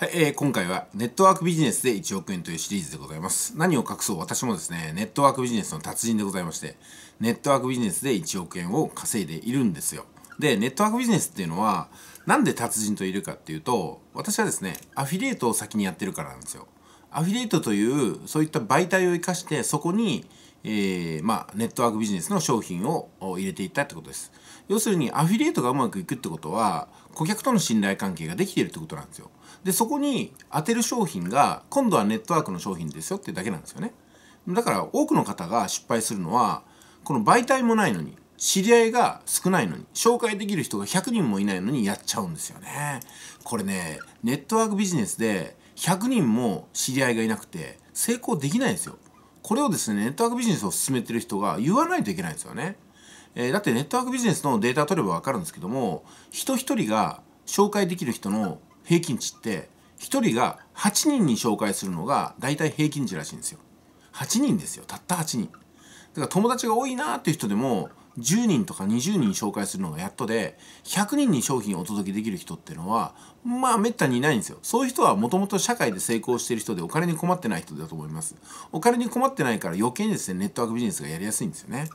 はい、えー、今回はネットワークビジネスで1億円というシリーズでございます。何を隠そう私もですね、ネットワークビジネスの達人でございまして、ネットワークビジネスで1億円を稼いでいるんですよ。で、ネットワークビジネスっていうのは、なんで達人といるかっていうと、私はですね、アフィリエイトを先にやってるからなんですよ。アフィリエイトという、そういった媒体を活かして、そこにえー、まあ、ネットワークビジネスの商品を入れていったってことです。要するにアフィリエイトがうまくいくってことは顧客との信頼関係ができているってことなんですよ。でそこに当てる商品が今度はネットワークの商品ですよってだけなんですよね。だから多くの方が失敗するのはこの媒体もないのに知り合いが少ないのに紹介できる人が100人もいないのにやっちゃうんですよね。これねネットワークビジネスで100人も知り合いがいなくて成功できないんですよ。これをですね、ネットワークビジネスを進めてる人が言わないといけないんですよね。えー、だってネットワークビジネスのデータ取れば分かるんですけども、人一人が紹介できる人の平均値って、1人が8人に紹介するのが大体平均値らしいんですよ。8人ですよ。たった8人。だから友達が多いなーっていう人でも、10人とか20人紹介するのがやっとで100人に商品をお届けできる人ってのはまあめったにいないんですよそういう人はもともと社会で成功してる人でお金に困ってない人だと思いますお金に困ってないから余計にですねネットワークビジネスがやりやすいんですよね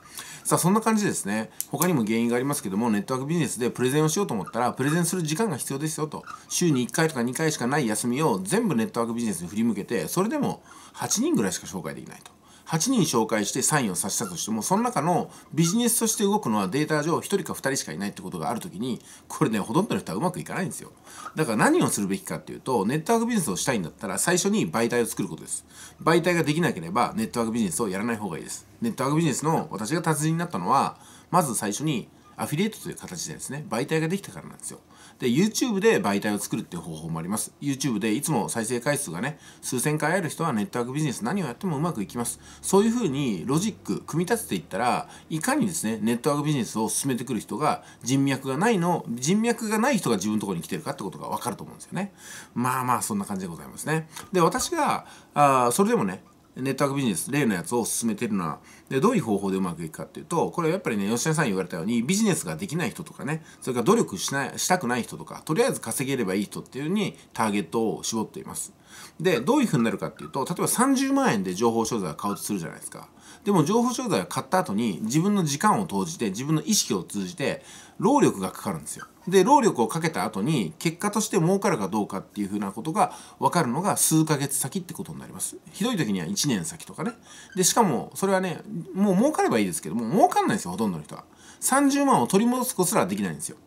さあそんな感じですね他にも原因がありますけどもネットワークビジネスでプレゼンをしようと思ったらプレゼンする時間が必要ですよと週に1回とか2回しかない休みを全部ネットワークビジネスに振り向けてそれでも8人ぐらいしか紹介できないと8人紹介してサインをさせたとしてもその中のビジネスとして動くのはデータ上1人か2人しかいないってことがある時にこれねほとんどの人はうまくいかないんですよだから何をするべきかっていうとネットワークビジネスをしたいんだったら最初に媒体を作ることです媒体ができなければネットワークビジネスをやらない方がいいですネットワークビジネスの私が達人になったのはまず最初にアフィリエイトという形でですね、媒体ができたからなんですよ。で、YouTube で媒体を作るっていう方法もあります。YouTube でいつも再生回数がね、数千回ある人はネットワークビジネス何をやってもうまくいきます。そういうふうにロジック、組み立てていったら、いかにですね、ネットワークビジネスを進めてくる人が人脈がないの、人脈がない人が自分のところに来てるかってことがわかると思うんですよね。まあまあ、そんな感じでございますね。で、私が、あそれでもね、ネットワークビジネス、例のやつを進めてるのは、でどういう方法でうまくいくかっていうと、これはやっぱりね、吉田さん言われたように、ビジネスができない人とかね、それから努力しないしたくない人とか、とりあえず稼げればいい人っていうにターゲットを絞っています。で、どういうふうになるかっていうと、例えば30万円で情報商材を買うとするじゃないですか。でも情報商材を買った後に自分の時間を投じて自分の意識を通じて労力がかかるんですよで労力をかけた後に結果として儲かるかどうかっていうふうなことが分かるのが数ヶ月先ってことになりますひどい時には1年先とかねでしかもそれはねもう儲かればいいですけども儲かんないんですよほとんどの人は30万を取り戻すことすらできないんですよ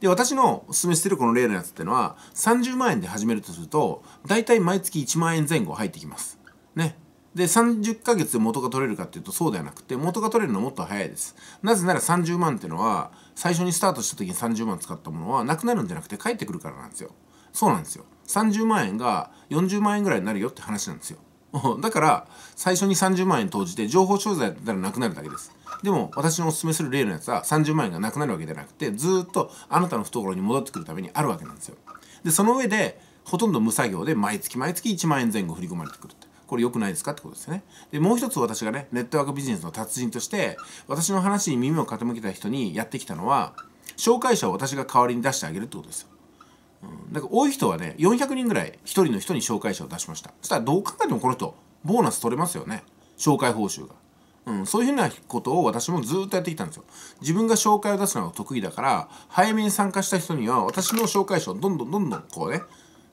で私のお勧めしてるこの例のやつってのは30万円で始めるとすると大体毎月1万円前後入ってきますねで30ヶ月で元が取れるかっていうとそうではなくて元が取れるのはもっと早いですなぜなら30万っていうのは最初にスタートした時に30万使ったものはなくなるんじゃなくて返ってくるからなんですよそうなんですよ30万円が40万円ぐらいになるよって話なんですよ だから最初に30万円投じて情報商材だったらなくなるだけですでも私のおすすめする例のやつは30万円がなくなるわけじゃなくてずっとあなたの懐に戻ってくるためにあるわけなんですよでその上でほとんど無作業で毎月毎月1万円前後振り込まれてくるってこれ良くないですかってことですね。で、もう一つ私がね、ネットワークビジネスの達人として、私の話に耳を傾けた人にやってきたのは、紹介者を私が代わりに出してあげるってことですよ。うん、だから多い人はね、400人ぐらい、1人の人に紹介者を出しました。そしたらどう考えてもこの人、ボーナス取れますよね。紹介報酬が。うん、そういうふうなことを私もずっとやってきたんですよ。自分が紹介を出すのが得意だから、早めに参加した人には私の紹介者をどんどんどんどんこうね、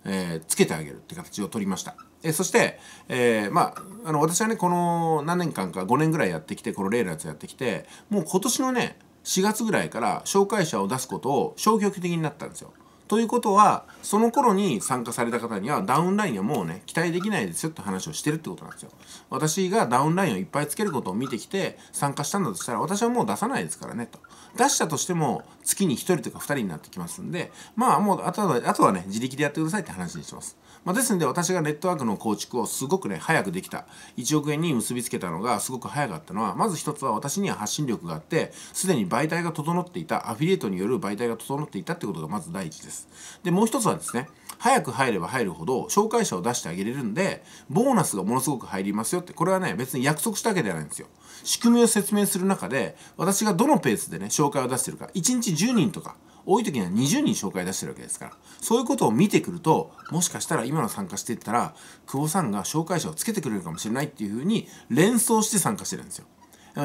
えー、つけてあげるって形を取りました。えー、そして、えー、まあ、あの、私はね、この何年間か5年ぐらいやってきて、このレーラやつやってきて、もう今年のね、4月ぐらいから紹介者を出すことを消極的になったんですよ。ということはその頃に参加された方にはダウンラインはもうね期待できないですよって話をしてるってことなんですよ私がダウンラインをいっぱいつけることを見てきて参加したんだとしたら私はもう出さないですからねと出したとしても月に1人とか2人になってきますんでまあもうあとはあとはね自力でやってくださいって話にします、まあ、ですので私がネットワークの構築をすごくね早くできた1億円に結びつけたのがすごく早かったのはまず一つは私には発信力があってすでに媒体が整っていたアフィリエイトによる媒体が整っていたってことがまず第一ですですでもう一つはですね早く入れば入るほど紹介者を出してあげれるんでボーナスがものすごく入りますよってこれはね別に約束したわけではないんですよ仕組みを説明する中で私がどのペースでね紹介を出してるか1日10人とか多い時には20人紹介出してるわけですからそういうことを見てくるともしかしたら今の参加していったら久保さんが紹介者をつけてくれるかもしれないっていうふうに連想して参加してるんですよ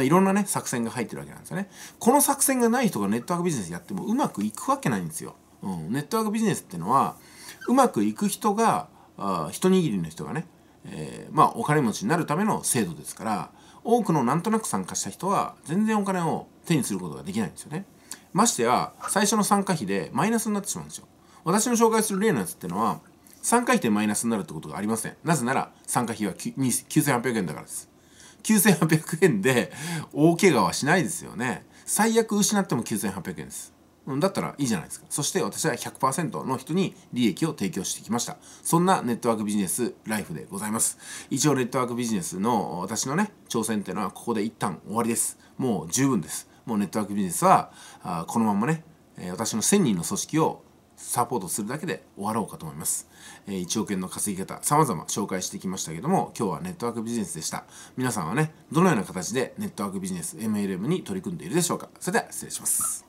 いろんなね作戦が入ってるわけなんですよねこの作戦がない人がネットワークビジネスやってもうまくいくわけないんですようん、ネットワークビジネスっていうのはうまくいく人があ一握りの人がね、えー、まあお金持ちになるための制度ですから多くのなんとなく参加した人は全然お金を手にすることができないんですよね。ましてや最初の参加費でマイナスになってしまうんですよ。私の紹介する例のやつっていうのは参加費でマイナスになるってことがありません。なぜなら参加費は9800円だからです。9800円で大怪我はしないですよね。最悪失っても9800円です。だったらいいじゃないですか。そして私は100%の人に利益を提供してきました。そんなネットワークビジネスライフでございます。一応ネットワークビジネスの私のね、挑戦っていうのはここで一旦終わりです。もう十分です。もうネットワークビジネスは、あこのままね、私の1000人の組織をサポートするだけで終わろうかと思います。え1億円の稼ぎ方、様々紹介してきましたけども、今日はネットワークビジネスでした。皆さんはね、どのような形でネットワークビジネス、MLM に取り組んでいるでしょうかそれでは失礼します。